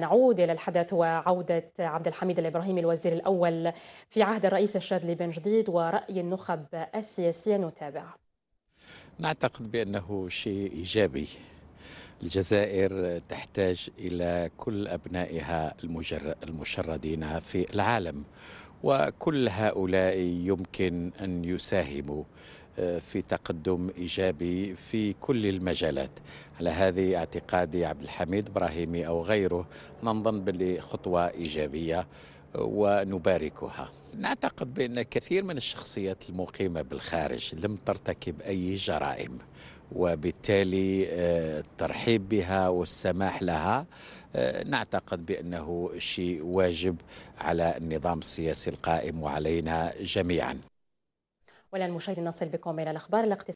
نعود إلى الحدث وعودة عبد الحميد الإبراهيمي الوزير الأول في عهد الرئيس الشاذلي بن جديد ورأي النخب السياسية نتابع نعتقد بأنه شيء إيجابي الجزائر تحتاج إلى كل أبنائها المجر... المشردين في العالم وكل هؤلاء يمكن أن يساهموا آه، في تقدم ايجابي في كل المجالات على هذه اعتقادي عبد الحميد ابراهيمي او غيره نظن بخطوه خطوه ايجابيه ونباركها نعتقد بأن كثير من الشخصيات المقيمة بالخارج لم ترتكب أي جرائم وبالتالي آه، الترحيب بها والسماح لها آه، نعتقد بأنه شيء واجب على النظام السياسي القائم وعلينا جميعا المشاهدين نصل بكم إلى الأخبار الاقتصادية